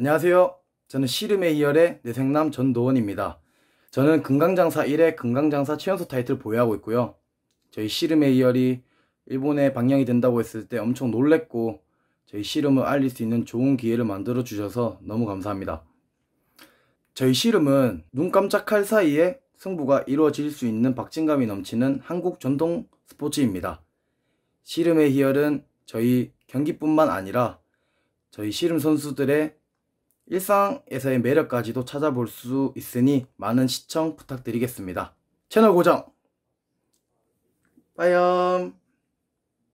안녕하세요. 저는 씨름의 이열의 내생남 전도원입니다 저는 금강장사 1회 금강장사 최연소 타이틀 보유하고 있고요. 저희 씨름의 이열이 일본에 방영이 된다고 했을 때 엄청 놀랬고 저희 씨름을 알릴 수 있는 좋은 기회를 만들어 주셔서 너무 감사합니다. 저희 씨름은 눈 깜짝할 사이에 승부가 이루어질 수 있는 박진감이 넘치는 한국 전통 스포츠입니다. 씨름의 희열은 저희 경기뿐만 아니라 저희 씨름 선수들의 일상에서의 매력까지도 찾아볼 수 있으니 많은 시청 부탁드리겠습니다. 채널 고정! 빠염!